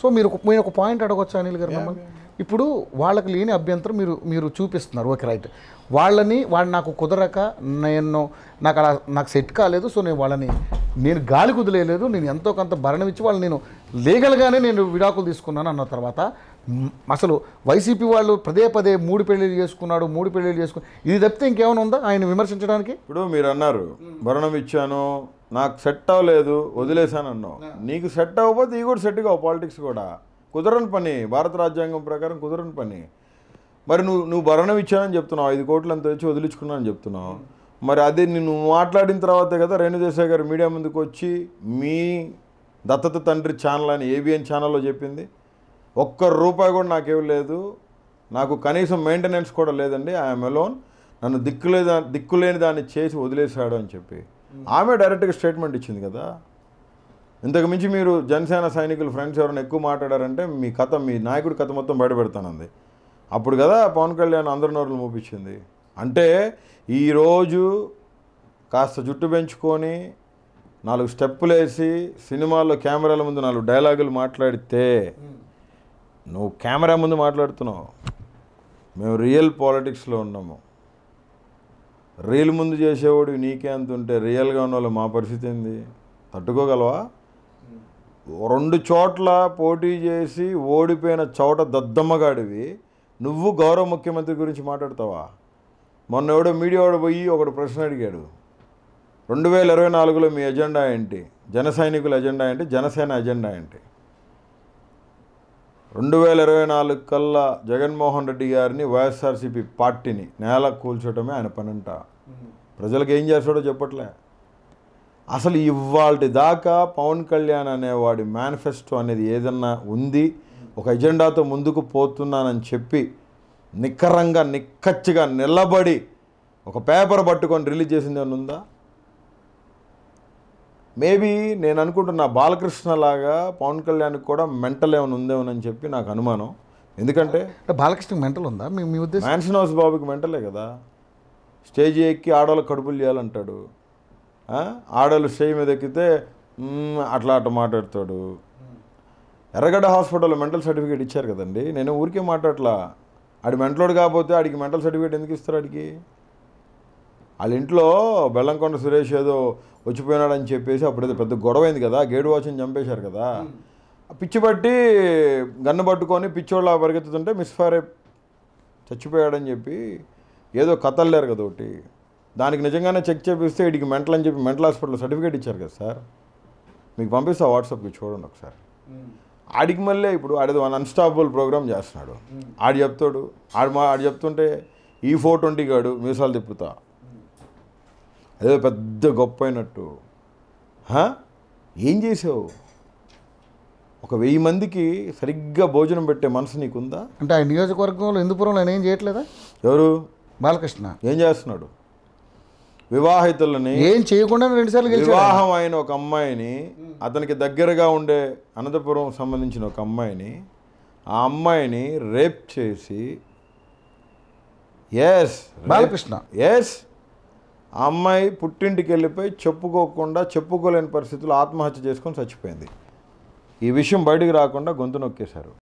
so మీరు మీరు ఒక పాయింట్ అడగొచ్చు అనిల్ గారు మమ్మల్ని ఇప్పుడు వాళ్ళకి లేని అభ్యంతరం మీరు మీరు చూపిస్తున్నారు ఓకే రైట్ వాళ్ళని వాళ్ళు నాకు కుదరక నేను నాకు అలా నాకు సెట్ కాలేదు సో నేను వాళ్ళని నేను గాలి కుదిలేదు నేను ఎంతో కొంత భరణం ఇచ్చి వాళ్ళు నేను లీగల్గానే నేను విడాకులు తీసుకున్నాను అన్న తర్వాత అసలు వైసీపీ వాళ్ళు పదే పదే మూడు పెళ్ళిళ్ళు చేసుకున్నాడు మూడు పెళ్ళిళ్ళు చేసుకున్నాడు ఇది తప్పితే ఇంకేమైనా ఉందా ఆయన విమర్శించడానికి ఇప్పుడు మీరు అన్నారు భరణం ఇచ్చాను నాకు సెట్ అవ్వలేదు వదిలేశాను అన్నావు నీకు సెట్ అవ్వకపోతే ఈ కూడా సెట్ కావు పాలిటిక్స్ కూడా కుదరని పని భారత రాజ్యాంగం ప్రకారం కుదరని పని మరి నువ్వు నువ్వు భరణం ఇచ్చానని చెప్తున్నావు ఐదు కోట్లు అంత వచ్చి వదిలించుకున్నానని చెప్తున్నావు మరి అది నువ్వు మాట్లాడిన తర్వాతే కదా రేణుదేశాయ్ గారు మీడియా ముందుకు వచ్చి మీ దత్తత తండ్రి ఛానల్ అని ఏబిఎన్ ఛానల్లో చెప్పింది ఒక్క రూపాయి కూడా నాకేం లేదు నాకు కనీసం మెయింటెనెన్స్ కూడా లేదండి ఐఎమ్ అలోన్ నన్ను దిక్కులేదా దిక్కులేని దాన్ని చేసి వదిలేశాడు అని చెప్పి ఆమె డైరెక్ట్గా స్టేట్మెంట్ ఇచ్చింది కదా ఇంతకు మించి మీరు జనసేన సైనికులు ఫ్రెండ్స్ ఎవరైనా ఎక్కువ మాట్లాడారంటే మీ కథ మీ నాయకుడి కథ మొత్తం బయటపెడతానంది అప్పుడు కదా పవన్ కళ్యాణ్ అందరి నోరులు మూపించింది అంటే ఈరోజు కాస్త జుట్టు పెంచుకొని నాలుగు స్టెప్పులు వేసి సినిమాల్లో కెమెరాల ముందు నాలుగు డైలాగులు మాట్లాడితే నువ్వు కెమెరా ముందు మాట్లాడుతున్నావు మేము రియల్ పాలిటిక్స్లో ఉన్నాము రీల్ ముందు చేసేవాడు నీకే అంత ఉంటే రియల్గా ఉన్న మా పరిస్థితి ఏంది తట్టుకోగలవా రెండు చోట్ల పోటీ చేసి ఓడిపోయిన చోట దద్దమ్మగాడివి నువ్వు గౌరవ ముఖ్యమంత్రి గురించి మాట్లాడతావా మొన్న ఎవడో మీడియా వాడు పోయి ఒకడు ప్రశ్న అడిగాడు రెండు వేల ఇరవై నాలుగులో మీ ఎజెండా ఏంటి జన సైనికుల ఎజెండా ఏంటి జనసేన ఎజెండా ఏంటి రెండు వేల ఇరవై నాలుగు కల్లా జగన్మోహన్ రెడ్డి గారిని వైఎస్ఆర్సీపీ పార్టీని నేల కూల్చడమే ఆయన పనంట ప్రజలకు ఏం చేశాడో చెప్పట్లే అసలు ఇవాళ దాకా పవన్ కళ్యాణ్ అనేవాడి మేనిఫెస్టో అనేది ఏదన్నా ఉంది ఒక ఎజెండాతో ముందుకు పోతున్నానని చెప్పి నిక్కరంగా నిక్కచ్చిగా నిలబడి ఒక పేపర్ పట్టుకొని రిలీజ్ చేసింది అని ఉందా మేబీ నేను అనుకుంటున్న బాలకృష్ణ లాగా పవన్ కళ్యాణ్కి కూడా మెంటల్ ఏమైనా ఉందేమోనని చెప్పి నాకు అనుమానం ఎందుకంటే బాలకృష్ణ మెంటల్ ఉందా మీ మీ ఉద్దేశం మ్యాన్షన్ హౌస్ బాబుకి మెంటలే కదా స్టేజ్ ఎక్కి ఆడవాళ్ళు కడుపులు చేయాలంటాడు ఆడవాళ్ళు స్టేజ్ మీద ఎక్కితే అట్లా అట్లా మాట్లాడతాడు ఎర్రగడ్డ హాస్పిటల్లో మెంటల్ సర్టిఫికేట్ ఇచ్చారు కదండి నేను ఊరికే మాట్లాడలా ఆడి మెంటలోడు కాకపోతే ఆడికి మెంటల్ సర్టిఫికేట్ ఎందుకు ఇస్తారు ఆడికి వాళ్ళ ఇంట్లో బెల్లంకొండ సురేష్ ఏదో వచ్చిపోయినాడని చెప్పేసి అప్పుడు పెద్ద గొడవ అయింది కదా గేడు వాచ్ని చంపేశారు కదా పిచ్చి పట్టి గన్ను పట్టుకొని పిచ్చోళ్ళ పరిగెత్తుతుంటే మిస్ ఫైర్ చచ్చిపోయాడని చెప్పి ఏదో కథల్లేరు కదా ఒకటి దానికి నిజంగానే చెక్ చేపిస్తే వీడికి మెంటల్ అని చెప్పి మెంటల్ హాస్పిటల్ సర్టిఫికేట్ ఇచ్చారు కదా సార్ మీకు పంపిస్తా వాట్సాప్కి చూడండి ఒకసారి ఆడికి మళ్ళీ ఇప్పుడు ఆడేది వన్ అన్స్టాపబుల్ ప్రోగ్రామ్ చేస్తున్నాడు ఆడు చెప్తాడు ఆడు మా ఆడు చెప్తుంటే ఈ ఫోర్ ట్వంటీ కాడు మీసాలు తిప్పుతా అదే పెద్ద గొప్ప అయినట్టు ఏం చేసావు ఒక వెయ్యి మందికి సరిగ్గా భోజనం పెట్టే మనసు నీకుందా అంటే ఆ నియోజకవర్గంలో హిందూపురంలో ఆయన ఏం చేయట్లేదా ఎవరు బాలకృష్ణ ఏం చేస్తున్నాడు వివాహితులని ఏం చేయకుండా రెండుసార్లు వివాహం అయిన ఒక అమ్మాయిని అతనికి దగ్గరగా ఉండే అనంతపురం సంబంధించిన ఒక అమ్మాయిని ఆ అమ్మాయిని రేప్ చేసి ఎస్ బాలకృష్ణ ఎస్ ఆ అమ్మాయి పుట్టింటికి వెళ్ళిపోయి చెప్పుకోకుండా చెప్పుకోలేని పరిస్థితులు ఆత్మహత్య చేసుకొని చచ్చిపోయింది ఈ విషయం బయటకు రాకుండా గొంతు నొక్కేశారు